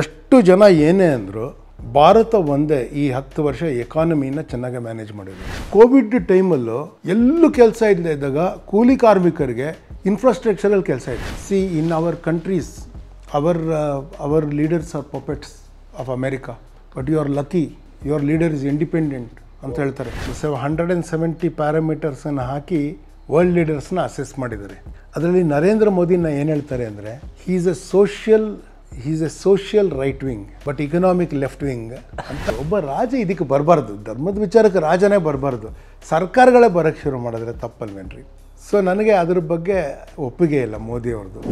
ಎಷ್ಟು ಜನ ಏನೇ ಅಂದರು ಭಾರತ ಒಂದೇ ಈ ಹತ್ತು ವರ್ಷ ಎಕಾನಮಿನ ಚೆನ್ನಾಗಿ ಮ್ಯಾನೇಜ್ ಮಾಡಿದ್ರು ಕೋವಿಡ್ ಟೈಮಲ್ಲೂ ಎಲ್ಲೂ ಕೆಲಸ ಇಲ್ಲದೆ ಇದ್ದಾಗ ಕೂಲಿ ಕಾರ್ಮಿಕರಿಗೆ ಇನ್ಫ್ರಾಸ್ಟ್ರಕ್ಚರಲ್ಲಿ ಕೆಲಸ ಇದೆ see in our countries our our leaders are puppets of America but you are lucky your leader is independent ಅಂತ ಹೇಳ್ತಾರೆ ಸೆವ್ ಹಂಡ್ರೆಡ್ ಆ್ಯಂಡ್ ಸೆವೆಂಟಿ ಪ್ಯಾರಾಮೀಟರ್ಸನ್ನು ಹಾಕಿ ವರ್ಲ್ಡ್ ಲೀಡರ್ಸ್ನ ಅಸೆಸ್ ಮಾಡಿದ್ದಾರೆ ಅದರಲ್ಲಿ ನರೇಂದ್ರ ಮೋದಿನ ಏನು ಹೇಳ್ತಾರೆ ಅಂದರೆ he is a social is a social right wing but economic left wing ಅಂತ ಒಬ್ಬ ರಾಜ ಇದಕ್ಕೆ ಬರಬಾರ್ದು ಧರ್ಮದ ವಿಚಾರಕ್ಕೆ ರಾಜನೇ ಬರಬಾರ್ದು ಸರ್ಕಾರಗಳೇ ಬರೋಕ್ಕೆ ಶುರು ಮಾಡಿದ್ರೆ ತಪ್ಪಲ್ವೇನ್ರಿ ಸೊ ನನಗೆ ಅದ್ರ ಬಗ್ಗೆ ಒಪ್ಪಿಗೆ ಇಲ್ಲ ಮೋದಿಯವ್ರದ್ದು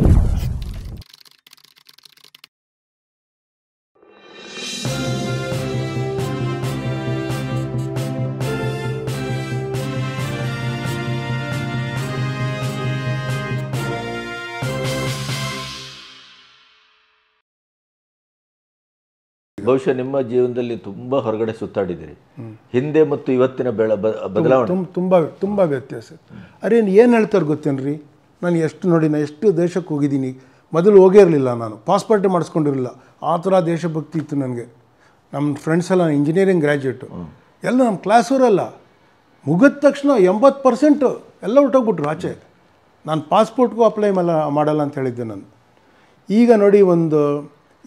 ಬಹುಶಃ ನಿಮ್ಮ ಜೀವನದಲ್ಲಿ ತುಂಬ ಹೊರಗಡೆ ಸುತ್ತಾಡಿದ್ದೀರಿ ಹಿಂದೆ ಮತ್ತು ಇವತ್ತಿನ ಬೆಳ ಬದಲಾವಣೆ ತುಂಬ ತುಂಬ ವ್ಯತ್ಯಾಸ ಅರೇನು ಏನು ಹೇಳ್ತಾರೆ ಗೊತ್ತೇನ್ರಿ ನಾನು ಎಷ್ಟು ನೋಡಿ ನಾನು ಎಷ್ಟು ದೇಶಕ್ಕೆ ಹೋಗಿದ್ದೀನಿ ಮೊದಲು ಹೋಗಿರಲಿಲ್ಲ ನಾನು ಪಾಸ್ಪೋರ್ಟ್ ಮಾಡಿಸ್ಕೊಂಡಿರಲಿಲ್ಲ ಆ ಥರ ದೇಶಭಕ್ತಿ ಇತ್ತು ನನಗೆ ನಮ್ಮ ಫ್ರೆಂಡ್ಸ್ ಎಲ್ಲ ಇಂಜಿನಿಯರಿಂಗ್ ಗ್ರ್ಯಾಜುಯೇಟು ಎಲ್ಲ ನಮ್ಮ ಕ್ಲಾಸವರೆಲ್ಲ ಮುಗಿದ ತಕ್ಷಣ ಎಂಬತ್ತು ಪರ್ಸೆಂಟು ಎಲ್ಲ ಹೊಟ್ಟೋಗ್ಬಿಟ್ರು ಆಚೆ ನಾನು ಪಾಸ್ಪೋರ್ಟ್ಗೂ ಅಪ್ಲೈ ಮಲ್ಲ ಮಾಡಲ್ಲ ಅಂತ ಹೇಳಿದ್ದೆ ನಾನು ಈಗ ನೋಡಿ ಒಂದು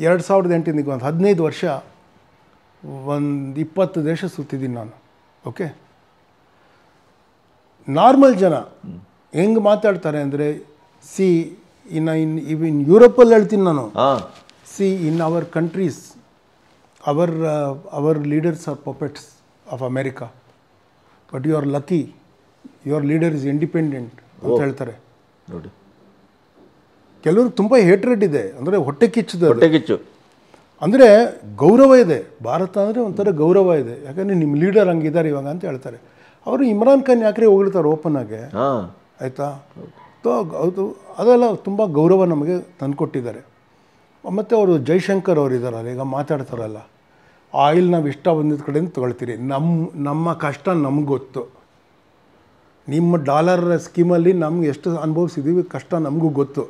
ಎರಡು ಸಾವಿರದ ಎಂಟಿನಿಗೆ ಒಂದು ಹದಿನೈದು ವರ್ಷ ಒಂದು ಇಪ್ಪತ್ತು ದೇಶ ಸುತ್ತಿದ್ದೀನಿ ನಾನು ಓಕೆ ನಾರ್ಮಲ್ ಜನ ಹೆಂಗೆ ಮಾತಾಡ್ತಾರೆ ಅಂದರೆ ಸಿ ಇನ್ನು ಇನ್ ಇವಿನ್ ಯುರೋಪಲ್ಲಿ ಹೇಳ್ತೀನಿ ನಾನು see in our countries our our leaders are puppets of America but you are lucky your leader is independent ಅಂತ ಹೇಳ್ತಾರೆ ಕೆಲವರು ತುಂಬ ಹೇಟ್ರೆಡ್ ಇದೆ ಅಂದರೆ ಹೊಟ್ಟೆ ಹೊಟ್ಟೆ ಕಿಚ್ಚು ಅಂದರೆ ಗೌರವ ಇದೆ ಭಾರತ ಅಂದರೆ ಒಂಥರ ಗೌರವ ಇದೆ ಯಾಕಂದರೆ ನಿಮ್ಮ ಲೀಡರ್ ಹಂಗಿದ್ದಾರೆ ಇವಾಗ ಅಂತ ಹೇಳ್ತಾರೆ ಅವರು ಇಮ್ರಾನ್ ಖಾನ್ ಯಾಕ್ರೆ ಹೋಗಿರ್ತಾರೆ ಓಪನ್ ಆಗಿ ಆಯಿತಾ ಅದು ಅದೆಲ್ಲ ತುಂಬ ಗೌರವ ನಮಗೆ ತಂದುಕೊಟ್ಟಿದ್ದಾರೆ ಮತ್ತು ಅವರು ಜೈಶಂಕರ್ ಅವರು ಇದ್ದಾರಲ್ಲ ಈಗ ಮಾತಾಡ್ತಾರಲ್ಲ ಆಯಿಲ್ ನಾವು ಇಷ್ಟ ಬಂದಿದ್ದ ಕಡೆಯಿಂದ ತೊಗೊಳ್ತೀರಿ ನಮ್ಮ ನಮ್ಮ ಕಷ್ಟ ನಮ್ಗೆ ಗೊತ್ತು ನಿಮ್ಮ ಡಾಲರ್ ಸ್ಕೀಮಲ್ಲಿ ನಮ್ಗೆ ಎಷ್ಟು ಅನುಭವಿಸಿದ್ದೀವಿ ಕಷ್ಟ ನಮಗೂ ಗೊತ್ತು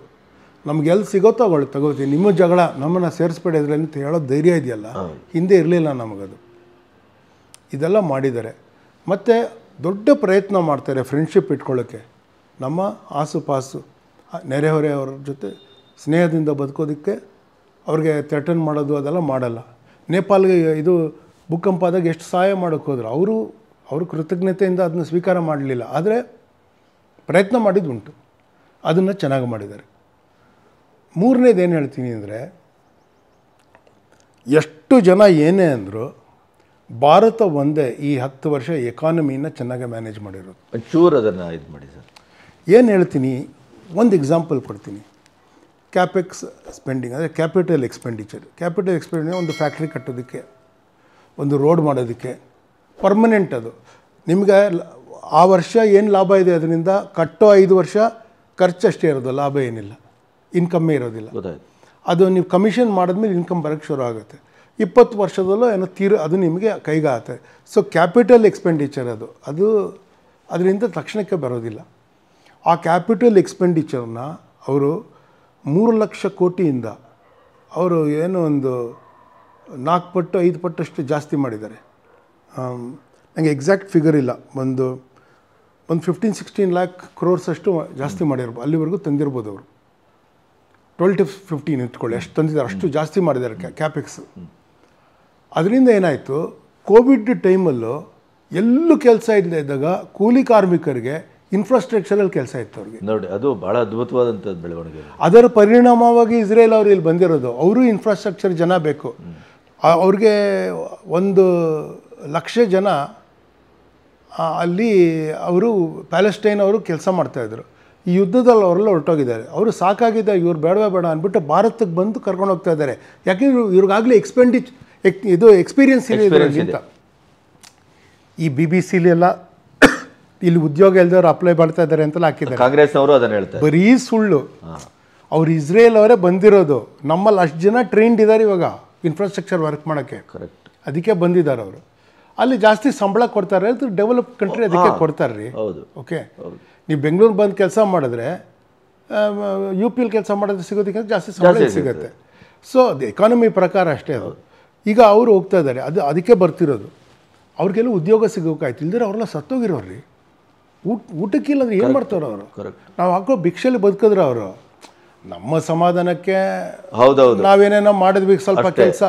ನಮ್ಗೆ ಎಲ್ಲಿ ಸಿಗೋ ತಗೊಳ್ಳಿ ತಗೋತೀವಿ ನಿಮ್ಮ ಜಗಳ ನಮ್ಮನ್ನು ಸೇರಿಸ್ಬೇಡಿದ್ರೆ ಅಂತ ಹೇಳೋ ಧೈರ್ಯ ಇದೆಯಲ್ಲ ಹಿಂದೆ ಇರಲಿಲ್ಲ ನಮಗದು ಇದೆಲ್ಲ ಮಾಡಿದ್ದಾರೆ ಮತ್ತು ದೊಡ್ಡ ಪ್ರಯತ್ನ ಮಾಡ್ತಾರೆ ಫ್ರೆಂಡ್ಶಿಪ್ ಇಟ್ಕೊಳ್ಳೋಕ್ಕೆ ನಮ್ಮ ಆಸುಪಾಸು ನೆರೆಹೊರೆಯವ್ರ ಜೊತೆ ಸ್ನೇಹದಿಂದ ಬದುಕೋದಕ್ಕೆ ಅವ್ರಿಗೆ ಥ್ರೆಟನ್ ಮಾಡೋದು ಅದೆಲ್ಲ ಮಾಡಲ್ಲ ನೇಪಾಲ್ಗೆ ಇದು ಭೂಕಂಪ ಆದಾಗ ಎಷ್ಟು ಸಹಾಯ ಮಾಡೋಕ್ಕೆ ಹೋದ್ರು ಅವರು ಅವ್ರ ಕೃತಜ್ಞತೆಯಿಂದ ಅದನ್ನು ಸ್ವೀಕಾರ ಮಾಡಲಿಲ್ಲ ಆದರೆ ಪ್ರಯತ್ನ ಮಾಡಿದ್ದು ಉಂಟು ಅದನ್ನು ಚೆನ್ನಾಗಿ ಮಾಡಿದ್ದಾರೆ ಮೂರನೇದು ಏನು ಹೇಳ್ತೀನಿ ಅಂದರೆ ಎಷ್ಟು ಜನ ಏನೇ ಅಂದರೂ ಭಾರತ ಒಂದೇ ಈ ಹತ್ತು ವರ್ಷ ಎಕಾನಮಿನ ಚೆನ್ನಾಗಿ ಮ್ಯಾನೇಜ್ ಮಾಡಿರೋದು ಚೂರ್ ಅದನ್ನು ಇದು ಮಾಡಿ ಸರ್ ಏನು ಹೇಳ್ತೀನಿ ಒಂದು ಎಕ್ಸಾಂಪಲ್ ಕೊಡ್ತೀನಿ ಕ್ಯಾಪೆಕ್ಸ್ ಸ್ಪೆಂಡಿಂಗ್ ಅಂದರೆ ಕ್ಯಾಪಿಟಲ್ ಎಕ್ಸ್ಪೆಂಡಿಚರ್ ಕ್ಯಾಪಿಟಲ್ ಎಕ್ಸ್ಪೆಂಡಿಚರ್ ಒಂದು ಫ್ಯಾಕ್ಟ್ರಿ ಕಟ್ಟೋದಕ್ಕೆ ಒಂದು ರೋಡ್ ಮಾಡೋದಕ್ಕೆ ಪರ್ಮನೆಂಟ್ ಅದು ನಿಮಗೆ ಆ ವರ್ಷ ಏನು ಲಾಭ ಇದೆ ಅದರಿಂದ ಕಟ್ಟೋ ಐದು ವರ್ಷ ಖರ್ಚಷ್ಟೇ ಇರೋದು ಲಾಭ ಏನಿಲ್ಲ ಇನ್ಕಮ್ಮೇ ಇರೋದಿಲ್ಲ ಅದು ನೀವು ಕಮಿಷನ್ ಮಾಡಿದ್ಮೇಲೆ ಇನ್ಕಮ್ ಬರೋಕ್ಕೆ ಶುರು ಆಗುತ್ತೆ ಇಪ್ಪತ್ತು ವರ್ಷದಲ್ಲೂ ಏನೋ ತೀರ ಅದು ನಿಮಗೆ ಕೈಗಾಗುತ್ತೆ ಸೊ ಕ್ಯಾಪಿಟಲ್ ಎಕ್ಸ್ಪೆಂಡಿಚರ್ ಅದು ಅದು ಅದರಿಂದ ತಕ್ಷಣಕ್ಕೆ ಬರೋದಿಲ್ಲ ಆ ಕ್ಯಾಪಿಟಲ್ ಎಕ್ಸ್ಪೆಂಡಿಚರ್ನ ಅವರು ಮೂರು ಲಕ್ಷ ಕೋಟಿಯಿಂದ ಅವರು ಏನೋ ಒಂದು ನಾಲ್ಕು ಪಟ್ಟು ಐದು ಪಟ್ಟಷ್ಟು ಜಾಸ್ತಿ ಮಾಡಿದ್ದಾರೆ ನನಗೆ ಎಕ್ಸಾಕ್ಟ್ ಫಿಗರ್ ಇಲ್ಲ ಒಂದು ಒಂದು ಫಿಫ್ಟೀನ್ ಸಿಕ್ಸ್ಟೀನ್ ಲ್ಯಾಕ್ ಕ್ರೋರ್ಸಷ್ಟು ಜಾಸ್ತಿ ಮಾಡಿರ್ಬೋದು ಅಲ್ಲಿವರೆಗೂ ತಂದಿರ್ಬೋದು ಅವರು ಟ್ವೆಲ್ ಟು ಫಿಫ್ಟೀನ್ ಇಟ್ಕೊಳ್ಳಿ ಎಷ್ಟು ತಂದಿದ್ದಾರೆ ಅಷ್ಟು ಜಾಸ್ತಿ ಮಾಡಿದ್ದಾರೆ ಕ್ಯಾಪಿಕ್ಸ್ ಅದರಿಂದ ಏನಾಯಿತು ಕೋವಿಡ್ ಟೈಮಲ್ಲೂ ಎಲ್ಲೂ ಕೆಲಸ ಇಲ್ಲದೆ ಇದ್ದಾಗ ಕೂಲಿ ಕಾರ್ಮಿಕರಿಗೆ ಇನ್ಫ್ರಾಸ್ಟ್ರಕ್ಚರಲ್ಲಿ ಕೆಲಸ ಇತ್ತು ಅವ್ರಿಗೆ ನೋಡಿ ಅದು ಬಹಳ ಅದ್ಭುತವಾದಂಥ ಬೆಳವಣಿಗೆ ಅದರ ಪರಿಣಾಮವಾಗಿ ಇಸ್ರೇಲ್ ಅವರು ಇಲ್ಲಿ ಬಂದಿರೋದು ಅವರು ಇನ್ಫ್ರಾಸ್ಟ್ರಕ್ಚರ್ ಜನ ಬೇಕು ಅವ್ರಿಗೆ ಒಂದು ಲಕ್ಷ ಜನ ಅಲ್ಲಿ ಅವರು ಪ್ಯಾಲೆಸ್ಟೈನ್ ಅವರು ಕೆಲಸ ಮಾಡ್ತಾಯಿದ್ರು ಈ ಯುದ್ಧದಲ್ಲಿ ಅವರೆಲ್ಲ ಹೊರಟೋಗಿದ್ದಾರೆ ಅವರು ಸಾಕಾಗಿದೆ ಇವ್ರು ಬೇಡವೇ ಬೇಡ ಅಂದ್ಬಿಟ್ಟು ಭಾರತಕ್ಕೆ ಬಂದು ಕರ್ಕೊಂಡು ಹೋಗ್ತಾ ಇದ್ದಾರೆ ಯಾಕೆಂದ್ರೆ ಇವ್ರಿಗಾಗಲೇ ಎಕ್ಸ್ಪೆಂಡಿಚ್ ಎಕ್ ಇದು ಎಕ್ಸ್ಪೀರಿಯನ್ಸ್ ಇದೆ ಅಂತ ಈ ಬಿ ಬಿ ಸಿಲೆಲ್ಲ ಇಲ್ಲಿ ಉದ್ಯೋಗ ಇಲ್ದವ್ರು ಅಪ್ಲೈ ಮಾಡ್ತಾ ಇದ್ದಾರೆ ಅಂತೆಲ್ಲ ಹಾಕಿದ್ದಾರೆ ಕಾಂಗ್ರೆಸ್ ಅವರು ಹೇಳ್ತಾರೆ ಬರೀ ಸುಳ್ಳು ಅವ್ರು ಇಸ್ರೇಲ್ ಅವರೇ ಬಂದಿರೋದು ನಮ್ಮಲ್ಲಿ ಅಷ್ಟು ಜನ ಟ್ರೈನ್ಡ್ ಇದ್ದಾರೆ ಇವಾಗ ಇನ್ಫ್ರಾಸ್ಟ್ರಕ್ಚರ್ ವರ್ಕ್ ಮಾಡೋಕ್ಕೆ ಕರೆಕ್ಟ್ ಅದಕ್ಕೆ ಬಂದಿದ್ದಾರೆ ಅವರು ಅಲ್ಲಿ ಜಾಸ್ತಿ ಸಂಬಳ ಕೊಡ್ತಾರೆ ಡೆವಲಪ್ ಕಂಟ್ರಿ ಅದಕ್ಕೆ ಕೊಡ್ತಾರೆ ರೀ ಓಕೆ ನೀವು ಬೆಂಗಳೂರು ಬಂದು ಕೆಲಸ ಮಾಡಿದ್ರೆ ಯು ಪಿ ಎಲ್ ಕೆಲಸ ಮಾಡಿದ್ರೆ ಸಿಗೋದಕ್ಕಿಂತ ಜಾಸ್ತಿ ಸಂಬಳ ಸಿಗುತ್ತೆ ಸೊ ಅದು ಎಕಾನಮಿ ಪ್ರಕಾರ ಅಷ್ಟೇ ಅದು ಈಗ ಅವರು ಹೋಗ್ತಾ ಇದ್ದಾರೆ ಅದು ಅದಕ್ಕೆ ಬರ್ತಿರೋದು ಅವ್ರಿಗೆಲ್ಲ ಉದ್ಯೋಗ ಸಿಗೋಕ್ಕಾಯ್ತು ಇಲ್ದಿರ ಅವರೆಲ್ಲ ರೀ ಊಟ ಊಟಕ್ಕಿಲ್ಲ ಅಂದರೆ ಏನು ಮಾಡ್ತಾರೆ ಅವರು ನಾವು ಹಾಕೋ ಭಿಕ್ಷೆಲಿ ಬದುಕಿದ್ರೆ ಅವರು ನಮ್ಮ ಸಮಾಧಾನಕ್ಕೆ ಹೌದೌದು ನಾವೇನೇನೋ ಮಾಡಿದ್ವಿ ಸ್ವಲ್ಪ ಕೆಲಸ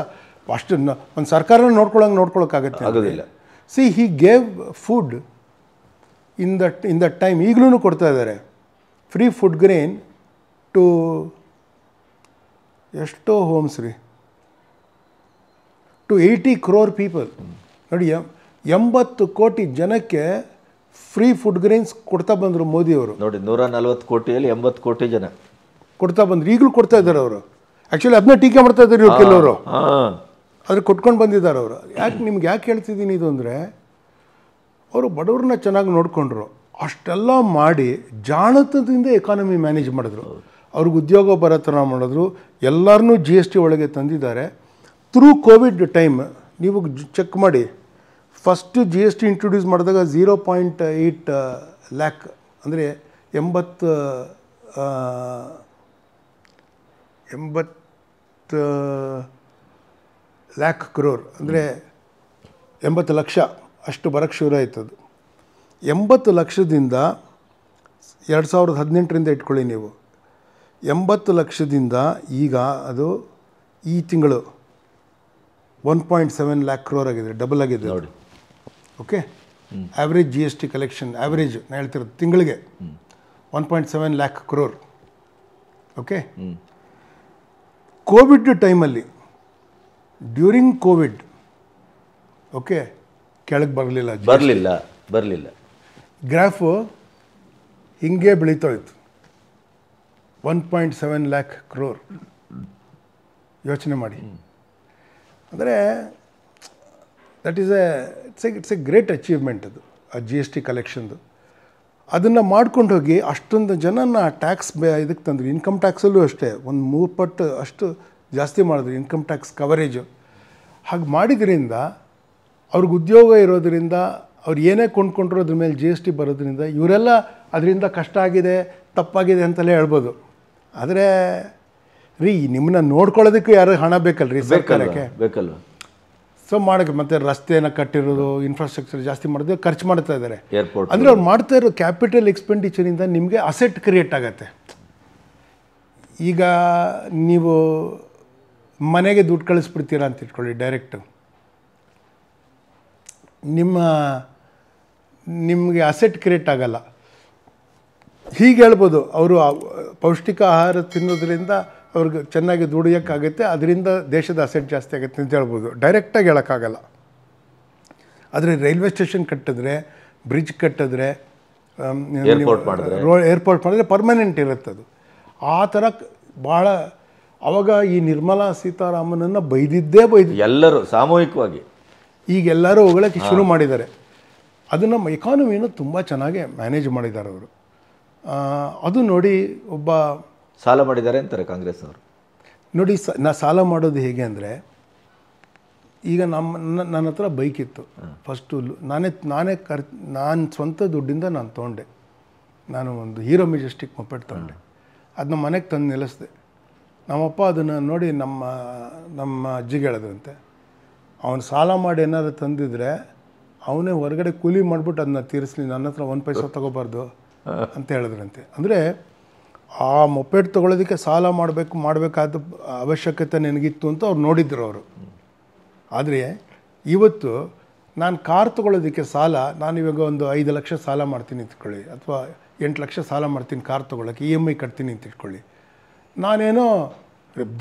ಅಷ್ಟು ಒಂದು ಸರ್ಕಾರನ ನೋಡ್ಕೊಳ್ಳೋಂಗೆ ನೋಡ್ಕೊಳಕ್ಕಾಗತ್ತೆ see he gave food in that in that time ಈಗಲೂ ಕೊಡ್ತಾ ಇದ್ದಾರೆ ಫ್ರೀ ಫುಡ್ ಗ್ರೇನ್ ಟು ಎಷ್ಟೋ ಹೋಮ್ಸ್ ರೀ ಟು ಏಯ್ಟಿ ಕ್ರೋರ್ ಪೀಪಲ್ ನೋಡಿ ಎಂಬತ್ತು ಕೋಟಿ ಜನಕ್ಕೆ ಫ್ರೀ ಫುಡ್ ಗ್ರೇನ್ಸ್ ಕೊಡ್ತಾ ಬಂದರು ಮೋದಿಯವರು ನೋಡಿ ನೂರ ನಲ್ವತ್ತು ಕೋಟಿಯಲ್ಲಿ ಎಂಬತ್ತು ಕೋಟಿ ಜನ ಕೊಡ್ತಾ ಬಂದರು ಈಗಲೂ ಕೊಡ್ತಾ ಇದ್ದಾರೆ ಅವರು ಆ್ಯಕ್ಚುಲಿ ಅದನ್ನ ಟೀಕೆ ಮಾಡ್ತಾ ಇದ್ದಾರೆ ಇವರು ಕೆಲವರು ಆದರೆ ಕೊಟ್ಕೊಂಡು ಬಂದಿದ್ದಾರೆ ಅವರು ಯಾಕೆ ನಿಮ್ಗೆ ಯಾಕೆ ಹೇಳ್ತಿದ್ದೀನಿ ಇದು ಅಂದರೆ ಅವರು ಬಡವ್ರನ್ನ ಚೆನ್ನಾಗಿ ನೋಡಿಕೊಂಡ್ರು ಅಷ್ಟೆಲ್ಲ ಮಾಡಿ ಜಾಣತದಿಂದ ಎಕಾನಮಿ ಮ್ಯಾನೇಜ್ ಮಾಡಿದ್ರು ಅವ್ರಿಗೆ ಉದ್ಯೋಗ ಬರೋ ಥರ ಮಾಡಿದ್ರು ಎಲ್ಲರನ್ನೂ ಜಿ ಎಸ್ ಟಿ ಒಳಗೆ ತಂದಿದ್ದಾರೆ ಥ್ರೂ ಕೋವಿಡ್ ಟೈಮ್ ನೀವು ಚೆಕ್ ಮಾಡಿ first G S T introduce ಮಾಡಿದಾಗ ಝೀರೋ ಪಾಯಿಂಟ್ ಏಯ್ಟ್ ಲ್ಯಾಕ್ ಅಂದರೆ ಎಂಬತ್ತು ಎಂಬತ್ತು ಲ್ಯಾಕ್ ಕ್ರೋರ್ ಅಂದರೆ ಎಂಬತ್ತು ಲಕ್ಷ ಅಷ್ಟು ಬರಕ್ಕೆ ಶುರು ಆಯ್ತದು ಎಂಬತ್ತು ಲಕ್ಷದಿಂದ ಎರಡು ಸಾವಿರದ ಹದಿನೆಂಟರಿಂದ ಇಟ್ಕೊಳ್ಳಿ ನೀವು ಎಂಬತ್ತು ಲಕ್ಷದಿಂದ ಈಗ ಅದು ಈ ತಿಂಗಳು one point seven lakh crore ಆಗಿದೆ ಡಬಲ್ ಆಗಿದೆ ನೋಡಿ okay average G S T collection average ನಾನು ಹೇಳ್ತಿರೋದು ತಿಂಗಳಿಗೆ one point seven lakh crore okay Covid ಟೈಮಲ್ಲಿ ಡ್ಯೂರಿಂಗ್ ಕೋವಿಡ್ ಓಕೆ ಕೆಳಗೆ ಬರಲಿಲ್ಲ ಬರಲಿಲ್ಲ ಬರಲಿಲ್ಲ ಗ್ರಾಫು ಹಿಂಗೆ ಇತ್ತು one point seven lakh crore ಯೋಚನೆ ಮಾಡಿ ಅಂದರೆ that is a it's a it's a great achievement ಅದು ಆ ಜಿ ಎಸ್ ಟಿ ಕಲೆಕ್ಷನ್ದು ಅದನ್ನು ಮಾಡ್ಕೊಂಡು ಹೋಗಿ ಅಷ್ಟೊಂದು ಜನನ ಟ್ಯಾಕ್ಸ್ ಇದಕ್ಕೆ ತಂದ್ರು ಇನ್ಕಮ್ ಟ್ಯಾಕ್ಸಲ್ಲೂ ಅಷ್ಟೇ ಒಂದು ಮೂರು ಪಟ್ಟು ಅಷ್ಟು ಜಾಸ್ತಿ ಮಾಡಿದ್ರು ಇನ್ಕಮ್ ಟ್ಯಾಕ್ಸ್ ಕವರೇಜು ಹಾಗೆ ಮಾಡಿದ್ರಿಂದ ಅವ್ರಿಗೆ ಉದ್ಯೋಗ ಇರೋದರಿಂದ ಅವ್ರು ಏನೇ ಕೊಂಡ್ಕೊಂಡ್ರು ಅದ್ರ ಮೇಲೆ ಜಿ ಎಸ್ ಟಿ ಬರೋದ್ರಿಂದ ಇವರೆಲ್ಲ ಅದರಿಂದ ಕಷ್ಟ ಆಗಿದೆ ತಪ್ಪಾಗಿದೆ ಅಂತಲೇ ಹೇಳ್ಬೋದು ಆದರೆ ರೀ ನಿಮ್ಮನ್ನ ನೋಡ್ಕೊಳ್ಳೋದಕ್ಕೂ ಯಾರು ಹಣ ಬೇಕಲ್ರಿ ಸರ್ಕಾರಕ್ಕೆ ಬೇಕಲ್ಲ ಸೊ ಮಾಡೋಕ್ಕೆ ಮತ್ತೆ ರಸ್ತೆಯನ್ನು ಕಟ್ಟಿರೋದು ಇನ್ಫ್ರಾಸ್ಟ್ರಕ್ಚರ್ ಜಾಸ್ತಿ ಮಾಡೋದು ಖರ್ಚು ಮಾಡ್ತಾ ಇದ್ದಾರೆ ಅಂದರೆ ಅವ್ರು ಮಾಡ್ತಾ ಇರೋ ಕ್ಯಾಪಿಟಲ್ ಎಕ್ಸ್ಪೆಂಡಿಚರಿಂದ ನಿಮಗೆ ಅಸೆಟ್ ಕ್ರಿಯೇಟ್ ಆಗುತ್ತೆ ಈಗ ನೀವು ಮನೆಗೆ ದುಡ್ಡು ಕಳಿಸ್ಬಿಡ್ತೀರಾ ಅಂತ ಇಟ್ಕೊಳ್ಳಿ ಡೈರೆಕ್ಟು ನಿಮ್ಮ ನಿಮಗೆ ಅಸೆಟ್ ಕ್ರಿಯೇಟ್ ಆಗಲ್ಲ ಹೀಗೆ ಹೇಳ್ಬೋದು ಅವರು ಪೌಷ್ಟಿಕ ಆಹಾರ ತಿನ್ನೋದ್ರಿಂದ ಅವ್ರಿಗೆ ಚೆನ್ನಾಗಿ ದುಡಿಯೋಕ್ಕಾಗುತ್ತೆ ಅದರಿಂದ ದೇಶದ ಅಸೆಟ್ ಜಾಸ್ತಿ ಆಗುತ್ತೆ ಅಂತ ಹೇಳ್ಬೋದು ಡೈರೆಕ್ಟಾಗಿ ಹೇಳೋಕ್ಕಾಗಲ್ಲ ಆದರೆ ರೈಲ್ವೆ ಸ್ಟೇಷನ್ ಕಟ್ಟಿದ್ರೆ ಬ್ರಿಡ್ಜ್ ಕಟ್ಟಿದ್ರೆ ರೋಡ್ ಏರ್ಪೋರ್ಟ್ ಮಾಡಿದ್ರೆ ಪರ್ಮನೆಂಟ್ ಇರುತ್ತೆ ಅದು ಆ ಥರ ಭಾಳ ಅವಾಗ ಈ ನಿರ್ಮಲಾ ಸೀತಾರಾಮನನ್ನು ಬೈದಿದ್ದೇ ಬೈದು ಎಲ್ಲರೂ ಸಾಮೂಹಿಕವಾಗಿ ಈಗೆಲ್ಲರೂ ಎಲ್ಲರೂ ಶುರು ಮಾಡಿದ್ದಾರೆ ಅದು ನಮ್ಮ ಎಕಾನಮಿಯನ್ನು ತುಂಬ ಚೆನ್ನಾಗಿ ಮ್ಯಾನೇಜ್ ಮಾಡಿದ್ದಾರೆ ಅವರು ಅದು ನೋಡಿ ಒಬ್ಬ ಸಾಲ ಮಾಡಿದ್ದಾರೆ ಅಂತಾರೆ ಕಾಂಗ್ರೆಸ್ ಅವರು ನೋಡಿ ಸ ನಾ ಸಾಲ ಮಾಡೋದು ಹೇಗೆ ಅಂದರೆ ಈಗ ನಮ್ಮ ನನ್ನ ಹತ್ರ ಬೈಕ್ ಇತ್ತು ಫಸ್ಟು ನಾನೇ ನಾನೇ ಕರ್ ನಾನು ಸ್ವಂತ ದುಡ್ಡಿಂದ ನಾನು ತೊಗೊಂಡೆ ನಾನು ಒಂದು ಹೀರೋ ಮೆಜೆಸ್ಟಿಕ್ ಮೊಪೆಟ್ ತೊಗೊಂಡೆ ಅದನ್ನ ಮನೆಗೆ ತಂದು ನಿಲ್ಲಿಸಿದೆ ನಮ್ಮಪ್ಪ ಅದನ್ನು ನೋಡಿ ನಮ್ಮ ನಮ್ಮ ಅಜ್ಜಿಗೆ ಹೇಳಿದ್ರಂತೆ ಅವನು ಸಾಲ ಮಾಡಿ ಏನಾದ್ರು ತಂದಿದ್ರೆ ಅವನೇ ಹೊರಗಡೆ ಕೂಲಿ ಮಾಡಿಬಿಟ್ಟು ಅದನ್ನ ತೀರಿಸಲಿ ನನ್ನ ಹತ್ರ ಒಂದು ಪೈಸಾ ತಗೋಬಾರ್ದು ಅಂತ ಹೇಳಿದ್ರಂತೆ ಅಂದರೆ ಆ ಮೊಪ್ಪೆಟ್ ತೊಗೊಳೋದಕ್ಕೆ ಸಾಲ ಮಾಡಬೇಕು ಮಾಡಬೇಕಾದ ಅವಶ್ಯಕತೆ ನನಗಿತ್ತು ಅಂತ ಅವ್ರು ನೋಡಿದ್ರು ಅವರು ಆದರೆ ಇವತ್ತು ನಾನು ಕಾರ್ ತೊಗೊಳೋದಕ್ಕೆ ಸಾಲ ನಾನು ಇವಾಗ ಒಂದು ಐದು ಲಕ್ಷ ಸಾಲ ಮಾಡ್ತೀನಿ ಇಟ್ಕೊಳ್ಳಿ ಅಥವಾ ಎಂಟು ಲಕ್ಷ ಸಾಲ ಮಾಡ್ತೀನಿ ಕಾರ್ ತೊಗೊಳಕ್ಕೆ ಇ ಎಮ್ ಐ ಕಟ್ತೀನಿ ಅಂತ ಇಟ್ಕೊಳ್ಳಿ ನಾನೇನೋ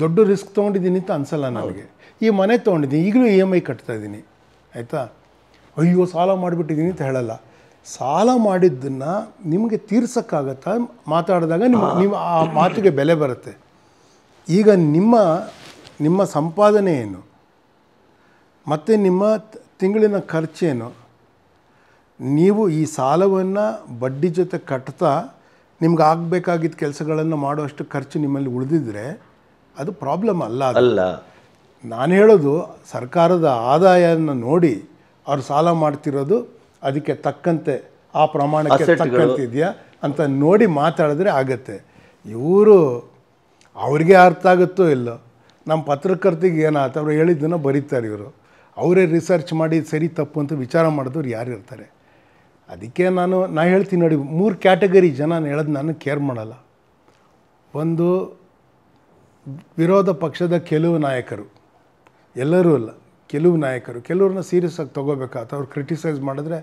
ದೊಡ್ಡ ರಿಸ್ಕ್ ತೊಗೊಂಡಿದ್ದೀನಿ ಅಂತ ಅನಿಸಲ್ಲ ನನಗೆ ಈ ಮನೆ ತೊಗೊಂಡಿದ್ದೀನಿ ಈಗಲೂ ಇ ಎಮ್ ಐ ಕಟ್ತಾ ಇದ್ದೀನಿ ಆಯಿತಾ ಅಯ್ಯೋ ಸಾಲ ಮಾಡಿಬಿಟ್ಟಿದ್ದೀನಿ ಅಂತ ಹೇಳಲ್ಲ ಸಾಲ ಮಾಡಿದ್ದನ್ನು ನಿಮಗೆ ತೀರ್ಸೋಕ್ಕಾಗತ್ತಾ ಮಾತಾಡಿದಾಗ ನಿಮ್ಮ ನಿಮ್ಮ ಆ ಮಾತಿಗೆ ಬೆಲೆ ಬರುತ್ತೆ ಈಗ ನಿಮ್ಮ ನಿಮ್ಮ ಸಂಪಾದನೆ ಏನು ಮತ್ತು ನಿಮ್ಮ ತಿಂಗಳಿನ ಖರ್ಚೇನು ನೀವು ಈ ಸಾಲವನ್ನು ಬಡ್ಡಿ ಜೊತೆ ಕಟ್ತಾ ನಿಮ್ಗೆ ಆಗಬೇಕಾಗಿದ್ದ ಕೆಲಸಗಳನ್ನು ಮಾಡೋಷ್ಟು ಖರ್ಚು ನಿಮ್ಮಲ್ಲಿ ಉಳಿದಿದ್ರೆ ಅದು ಪ್ರಾಬ್ಲಮ್ ಅಲ್ಲ ಅಲ್ಲ ನಾನು ಹೇಳೋದು ಸರ್ಕಾರದ ಆದಾಯವನ್ನು ನೋಡಿ ಅವರು ಸಾಲ ಮಾಡ್ತಿರೋದು ಅದಕ್ಕೆ ತಕ್ಕಂತೆ ಆ ಪ್ರಮಾಣಕ್ಕೆ ತಕ್ಕಂತಿದೆಯಾ ಅಂತ ನೋಡಿ ಮಾತಾಡಿದ್ರೆ ಆಗತ್ತೆ ಇವರು ಅವ್ರಿಗೆ ಅರ್ಥ ಆಗುತ್ತೋ ಇಲ್ಲೋ ನಮ್ಮ ಪತ್ರಕರ್ತಿಗೆ ಏನಾಯ್ತು ಅವ್ರು ಹೇಳಿದ್ದನ್ನು ಬರೀತಾರೆ ಇವರು ಅವರೇ ರಿಸರ್ಚ್ ಮಾಡಿ ಸರಿ ತಪ್ಪು ಅಂತ ವಿಚಾರ ಮಾಡಿದವ್ರು ಯಾರು ಇರ್ತಾರೆ ಅದಕ್ಕೆ ನಾನು ನಾ ಹೇಳ್ತೀನಿ ನೋಡಿ ಮೂರು ಕ್ಯಾಟಗರಿ ಜನ ಹೇಳೋದು ನಾನು ಕೇರ್ ಮಾಡಲ್ಲ ಒಂದು ವಿರೋಧ ಪಕ್ಷದ ಕೆಲವು ನಾಯಕರು ಎಲ್ಲರೂ ಅಲ್ಲ ಕೆಲವು ನಾಯಕರು ಕೆಲವ್ರನ್ನ ಸೀರಿಯಸ್ ಆಗಿ ತೊಗೋಬೇಕಾತ ಅವ್ರು ಕ್ರಿಟಿಸೈಸ್ ಮಾಡಿದ್ರೆ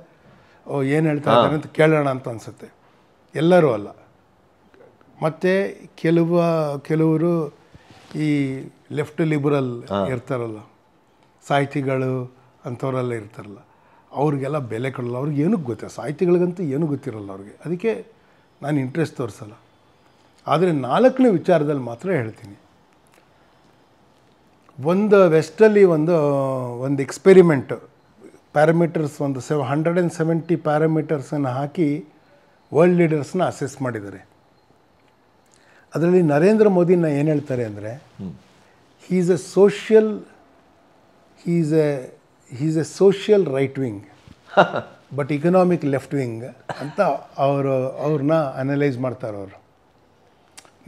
ಓ ಏನು ಹೇಳ್ತಾ ಇದ್ದಾರೆ ಅಂತ ಕೇಳೋಣ ಅಂತ ಅನಿಸುತ್ತೆ ಎಲ್ಲರೂ ಅಲ್ಲ ಮತ್ತು ಕೆಲವು ಕೆಲವರು ಈ ಲೆಫ್ಟ್ ಲಿಬರಲ್ ಇರ್ತಾರಲ್ಲ ಸಾಹಿತಿಗಳು ಅಂಥವರೆಲ್ಲ ಇರ್ತಾರಲ್ಲ ಅವ್ರಿಗೆಲ್ಲ ಬೆಲೆ ಕೊಡಲ್ಲ ಅವ್ರಿಗೆ ಏನಕ್ಕೆ ಗೊತ್ತಿಲ್ಲ ಸಾಹಿತಿಗಳಿಗಂತೂ ಏನೂ ಗೊತ್ತಿರಲ್ಲ ಅವ್ರಿಗೆ ಅದಕ್ಕೆ ನಾನು ಇಂಟ್ರೆಸ್ಟ್ ತೋರಿಸಲ್ಲ ಆದರೆ ನಾಲ್ಕನೇ ವಿಚಾರದಲ್ಲಿ ಮಾತ್ರ ಹೇಳ್ತೀನಿ ಒಂದು ವೆಸ್ಟಲ್ಲಿ ಒಂದು ಒಂದು ಎಕ್ಸ್ಪೆರಿಮೆಂಟ್ ಪ್ಯಾರಾಮೀಟರ್ಸ್ ಒಂದು ಸೆವ್ ಹಂಡ್ರೆಡ್ ಆ್ಯಂಡ್ ಸೆವೆಂಟಿ ಪ್ಯಾರಾಮೀಟರ್ಸನ್ನು ಹಾಕಿ ವರ್ಲ್ಡ್ ಲೀಡರ್ಸ್ನ ಅಸೆಸ್ ಮಾಡಿದ್ದಾರೆ ಅದರಲ್ಲಿ ನರೇಂದ್ರ ಮೋದಿನ ಏನು ಹೇಳ್ತಾರೆ ಅಂದರೆ he is a social he is a he is a social right wing but economic left wing ಅಂತ ಅವರು ಅವ್ರನ್ನ ಅನಲೈಸ್ ಮಾಡ್ತಾರೆ ಅವರು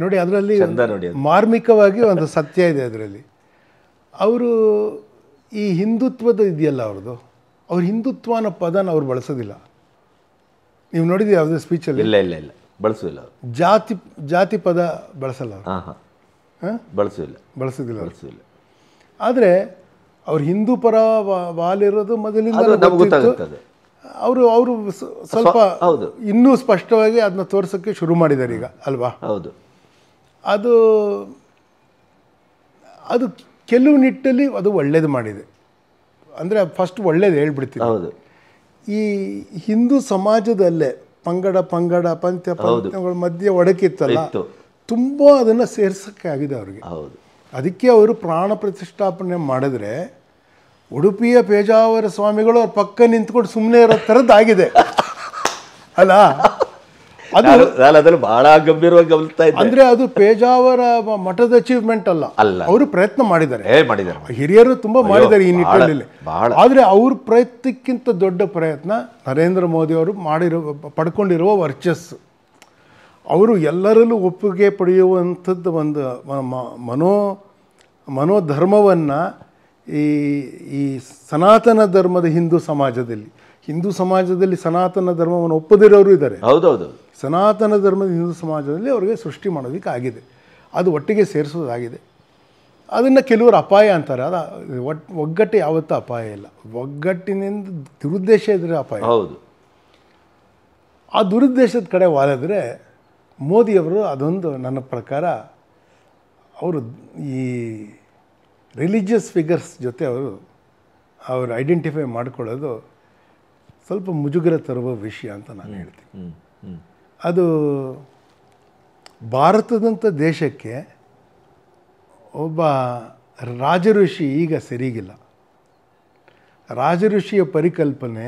ನೋಡಿ ಅದರಲ್ಲಿ ಮಾರ್ಮಿಕವಾಗಿ ಒಂದು ಸತ್ಯ ಇದೆ ಅದರಲ್ಲಿ ಅವರು ಈ ಹಿಂದುತ್ವದ ಇದೆಯಲ್ಲ ಅವ್ರದ್ದು ಅವ್ರ ಹಿಂದುತ್ವ ಅನ್ನೋ ಪದನ ಅವ್ರು ಬಳಸೋದಿಲ್ಲ ನೀವು ನೋಡಿದ್ರಿ ಯಾವುದೇ ಸ್ಪೀಚಲ್ಲಿ ಇಲ್ಲ ಇಲ್ಲ ಇಲ್ಲ ಬಳಸೋದಿಲ್ಲ ಜಾತಿ ಜಾತಿ ಪದ ಬಳಸಲ್ಲ ಅವರು ಬಳಸೋದಿಲ್ಲ ಬಳಸೋದಿಲ್ಲ ಬಳಸೋದಿಲ್ಲ ಆದರೆ ಅವ್ರು ಹಿಂದೂ ಪರ ವಾಲಿರೋದು ಮೊದಲಿಂದ ಅವರು ಅವರು ಸ್ವಲ್ಪ ಹೌದು ಇನ್ನೂ ಸ್ಪಷ್ಟವಾಗಿ ಅದನ್ನ ತೋರಿಸೋಕ್ಕೆ ಶುರು ಮಾಡಿದ್ದಾರೆ ಈಗ ಅಲ್ವಾ ಹೌದು ಅದು ಅದು ಕೆಲವು ನಿಟ್ಟಲ್ಲಿ ಅದು ಒಳ್ಳೇದು ಮಾಡಿದೆ ಅಂದರೆ ಫಸ್ಟ್ ಒಳ್ಳೇದು ಹೇಳ್ಬಿಡ್ತೀವಿ ಹೌದು ಈ ಹಿಂದೂ ಸಮಾಜದಲ್ಲೇ ಪಂಗಡ ಪಂಗಡ ಪಂಥ ಪಂಥಗಳ ಮಧ್ಯೆ ಒಡಕಿತ್ತಲ್ಲ ತುಂಬ ಅದನ್ನು ಸೇರ್ಸೋಕ್ಕೆ ಆಗಿದೆ ಅವ್ರಿಗೆ ಹೌದು ಅದಕ್ಕೆ ಅವರು ಪ್ರಾಣ ಪ್ರತಿಷ್ಠಾಪನೆ ಮಾಡಿದ್ರೆ ಉಡುಪಿಯ ಪೇಜಾವರ ಸ್ವಾಮಿಗಳು ಅವ್ರ ಪಕ್ಕ ನಿಂತ್ಕೊಂಡು ಸುಮ್ಮನೆ ಇರೋ ಆಗಿದೆ ಅಲ್ಲ ಬಹಳ ಗಂಭೀರವಾಗಿ ಗಮನಿಸ್ತಾ ಇದೆ ಅಂದ್ರೆ ಅದು ಪೇಜಾವರ ಮಠದ ಅಚೀವ್ಮೆಂಟ್ ಅಲ್ಲ ಅಲ್ಲ ಅವರು ಪ್ರಯತ್ನ ಮಾಡಿದ್ದಾರೆ ಮಾಡಿದ್ದಾರೆ ಹಿರಿಯರು ತುಂಬಾ ಮಾಡಿದ್ದಾರೆ ಈ ನಿಟ್ಟಿನಲ್ಲಿ ಆದ್ರೆ ಅವ್ರ ಪ್ರಯತ್ನಕ್ಕಿಂತ ದೊಡ್ಡ ಪ್ರಯತ್ನ ನರೇಂದ್ರ ಮೋದಿ ಅವರು ಮಾಡಿರೋ ಪಡ್ಕೊಂಡಿರುವ ವರ್ಚಸ್ಸು ಅವರು ಎಲ್ಲರಲ್ಲೂ ಒಪ್ಪಿಗೆ ಪಡೆಯುವಂಥದ್ದು ಒಂದು ಮನೋ ಮನೋಧರ್ಮವನ್ನು ಈ ಈ ಸನಾತನ ಧರ್ಮದ ಹಿಂದೂ ಸಮಾಜದಲ್ಲಿ ಹಿಂದೂ ಸಮಾಜದಲ್ಲಿ ಸನಾತನ ಧರ್ಮವನ್ನು ಒಪ್ಪದಿರೋರು ಇದ್ದಾರೆ ಹೌದೌದು ಸನಾತನ ಧರ್ಮದ ಹಿಂದೂ ಸಮಾಜದಲ್ಲಿ ಅವರಿಗೆ ಸೃಷ್ಟಿ ಆಗಿದೆ ಅದು ಒಟ್ಟಿಗೆ ಸೇರಿಸೋದಾಗಿದೆ ಅದನ್ನು ಕೆಲವರು ಅಪಾಯ ಅಂತಾರೆ ಅದು ಒಟ್ಟು ಒಗ್ಗಟ್ಟು ಯಾವತ್ತೂ ಅಪಾಯ ಇಲ್ಲ ಒಗ್ಗಟ್ಟಿನಿಂದ ದುರುದ್ದೇಶ ಇದ್ರೆ ಅಪಾಯ ಹೌದು ಆ ದುರುದ್ದೇಶದ ಕಡೆ ವಾಲಿದ್ರೆ ಮೋದಿಯವರು ಅದೊಂದು ನನ್ನ ಪ್ರಕಾರ ಅವರು ಈ ರಿಲಿಜಿಯಸ್ ಫಿಗರ್ಸ್ ಜೊತೆ ಅವರು ಅವರು ಐಡೆಂಟಿಫೈ ಮಾಡಿಕೊಳ್ಳೋದು ಸ್ವಲ್ಪ ಮುಜುಗರ ತರುವ ವಿಷಯ ಅಂತ ನಾನು ಹೇಳ್ತೀನಿ ಅದು ಭಾರತದಂಥ ದೇಶಕ್ಕೆ ಒಬ್ಬ ರಾಜಋಷಿ ಈಗ ಸರಿಗಿಲ್ಲ ರಾಜಋಷಿಯ ಪರಿಕಲ್ಪನೆ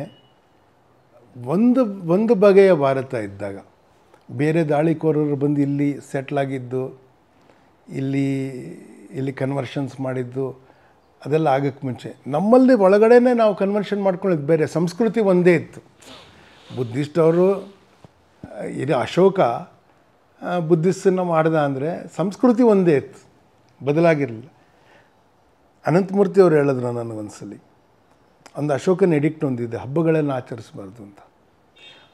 ಒಂದು ಒಂದು ಬಗೆಯ ಭಾರತ ಇದ್ದಾಗ ಬೇರೆ ದಾಳಿಕೋರರು ಬಂದು ಇಲ್ಲಿ ಸೆಟ್ಲಾಗಿದ್ದು ಇಲ್ಲಿ ಇಲ್ಲಿ ಕನ್ವರ್ಷನ್ಸ್ ಮಾಡಿದ್ದು ಅದೆಲ್ಲ ಆಗೋಕ್ಕೆ ಮುಂಚೆ ನಮ್ಮಲ್ಲಿ ಒಳಗಡೆನೆ ನಾವು ಕನ್ವರ್ಷನ್ ಮಾಡ್ಕೊಳ್ಳೋದು ಬೇರೆ ಸಂಸ್ಕೃತಿ ಒಂದೇ ಇತ್ತು ಬುದ್ಧಿಸ್ಟ್ ಅವರು ಇದು ಅಶೋಕ ಬುದ್ಧಿಸ್ಟನ್ನು ಮಾಡಿದ ಅಂದರೆ ಸಂಸ್ಕೃತಿ ಒಂದೇ ಇತ್ತು ಬದಲಾಗಿರಲಿಲ್ಲ ಅನಂತಮೂರ್ತಿ ಅವರು ಹೇಳಿದ್ರು ನನಗೊಂದ್ಸಲಿ ಒಂದು ಅಶೋಕನ ಎಡಿಕ್ಟ್ ಒಂದಿದೆ ಹಬ್ಬಗಳನ್ನು ಆಚರಿಸಬಾರ್ದು ಅಂತ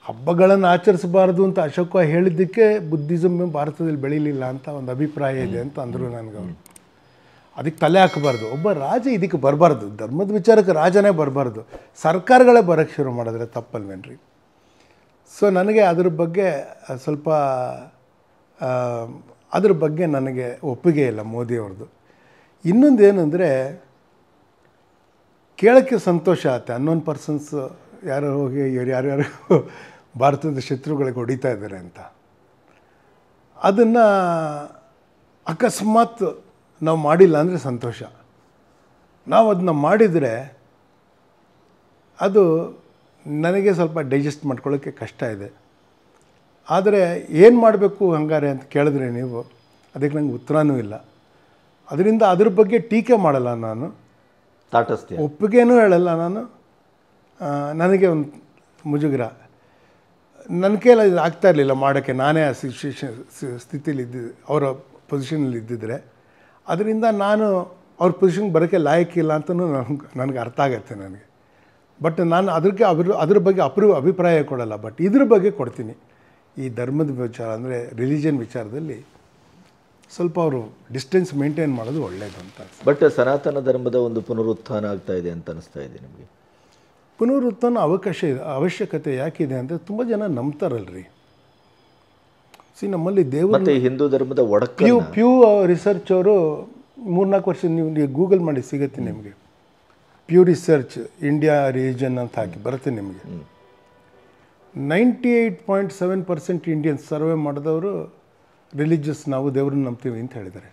ಹಬ್ಬಗಳನ್ನು ಆಚರಿಸಬಾರ್ದು ಅಂತ ಅಶೋಕ ಹೇಳಿದ್ದಕ್ಕೆ ಬುದ್ಧಿಸಮ್ ಭಾರತದಲ್ಲಿ ಬೆಳೀಲಿಲ್ಲ ಅಂತ ಒಂದು ಅಭಿಪ್ರಾಯ ಇದೆ ಅಂತ ಅಂದರು ನನಗೆ ಅವರು ಅದಕ್ಕೆ ತಲೆ ಹಾಕಬಾರ್ದು ಒಬ್ಬ ರಾಜ ಇದಕ್ಕೆ ಬರಬಾರ್ದು ಧರ್ಮದ ವಿಚಾರಕ್ಕೆ ರಾಜನೇ ಬರಬಾರ್ದು ಸರ್ಕಾರಗಳೇ ಬರೋಕ್ಕೆ ಶುರು ಮಾಡಿದ್ರೆ ತಪ್ಪಲ್ವೇನ್ರಿ ಸೊ ನನಗೆ ಅದ್ರ ಬಗ್ಗೆ ಸ್ವಲ್ಪ ಅದ್ರ ಬಗ್ಗೆ ನನಗೆ ಒಪ್ಪಿಗೆ ಇಲ್ಲ ಮೋದಿಯವ್ರದ್ದು ಇನ್ನೊಂದೇನೆಂದರೆ ಕೇಳೋಕ್ಕೆ ಸಂತೋಷ ಆಗುತ್ತೆ ಅನ್ನೋನ್ ಪರ್ಸನ್ಸ್ ಯಾರು ಹೋಗಿ ಇವ್ರು ಯಾರ್ಯಾರು ಭಾರತದ ಶತ್ರುಗಳಿಗೆ ಹೊಡಿತಾ ಇದ್ದಾರೆ ಅಂತ ಅದನ್ನು ಅಕಸ್ಮಾತ್ ನಾವು ಮಾಡಿಲ್ಲ ಅಂದರೆ ಸಂತೋಷ ನಾವು ಅದನ್ನ ಮಾಡಿದರೆ ಅದು ನನಗೆ ಸ್ವಲ್ಪ ಡೈಜೆಸ್ಟ್ ಮಾಡ್ಕೊಳ್ಳೋಕ್ಕೆ ಕಷ್ಟ ಇದೆ ಆದರೆ ಏನು ಮಾಡಬೇಕು ಹಂಗಾರೆ ಅಂತ ಕೇಳಿದ್ರೆ ನೀವು ಅದಕ್ಕೆ ನಂಗೆ ಉತ್ತರನೂ ಇಲ್ಲ ಅದರಿಂದ ಅದ್ರ ಬಗ್ಗೆ ಟೀಕೆ ಮಾಡಲ್ಲ ನಾನು ತಾಟಸ್ತೀನಿ ಒಪ್ಪಿಗೆನೂ ಹೇಳಲ್ಲ ನಾನು ನನಗೆ ಒಂದು ಮುಜುಗರ ನನ್ನ ಕೈಯಲ್ಲಿ ಇದು ಆಗ್ತಾ ಇರಲಿಲ್ಲ ಮಾಡೋಕ್ಕೆ ನಾನೇ ಆ ಸಿಚುವೇಶನ್ ಸ್ಥಿತಿಯಲ್ಲಿ ಇದ್ದಿದ್ದೆ ಅವರ ಪೊಸಿಷನಲ್ಲಿ ಇದ್ದಿದ್ದರೆ ಅದರಿಂದ ನಾನು ಅವ್ರ ಪೊಸಿಷನ್ಗೆ ಬರೋಕ್ಕೆ ಲಾಯಕ್ಕಿಲ್ಲ ಅಂತಲೂ ನನಗೆ ನನಗೆ ಅರ್ಥ ಆಗತ್ತೆ ನನಗೆ ಬಟ್ ನಾನು ಅದಕ್ಕೆ ಅವ್ರ ಅದ್ರ ಬಗ್ಗೆ ಅಪ್ರೂ ಅಭಿಪ್ರಾಯ ಕೊಡಲ್ಲ ಬಟ್ ಇದ್ರ ಬಗ್ಗೆ ಕೊಡ್ತೀನಿ ಈ ಧರ್ಮದ ವಿಚಾರ ಅಂದರೆ ರಿಲಿಜನ್ ವಿಚಾರದಲ್ಲಿ ಸ್ವಲ್ಪ ಅವರು ಡಿಸ್ಟೆನ್ಸ್ ಮೇಂಟೈನ್ ಮಾಡೋದು ಒಳ್ಳೆಯದು ಅಂತ ಬಟ್ ಸನಾತನ ಧರ್ಮದ ಒಂದು ಪುನರುತ್ಥಾನ ಆಗ್ತಾ ಇದೆ ಅಂತ ಅನಿಸ್ತಾ ಇದೆ ನಿಮಗೆ ಪುನರುತ್ಥಾನ ಅವಕಾಶ ಇದೆ ಅವಶ್ಯಕತೆ ಯಾಕಿದೆ ಅಂದರೆ ತುಂಬ ಜನ ನಂಬ್ತಾರಲ್ರಿ ಸಿ ನಮ್ಮಲ್ಲಿ ದೇವರು ಹಿಂದೂ ಧರ್ಮದ ಒಡಕ ಪ್ಯೂ ಪ್ಯೂ ರಿಸರ್ಚ್ ಅವರು ಮೂರ್ನಾಲ್ಕು ವರ್ಷ ನೀವು ಗೂಗಲ್ ಮಾಡಿ ಸಿಗುತ್ತೆ ನಿಮಗೆ ಪ್ಯೂ ರಿಸರ್ಚ್ ಇಂಡಿಯಾ ರೀಜನ್ ಅಂತ ಹಾಕಿ ಬರುತ್ತೆ ನಿಮಗೆ ninety eight point seven percent Indians survey ಮಾಡಿದವರು ರಿಲಿಜಿಯಸ್ ನಾವು ದೇವ್ರನ್ನ ನಂಬ್ತೀವಿ ಅಂತ ಹೇಳಿದ್ದಾರೆ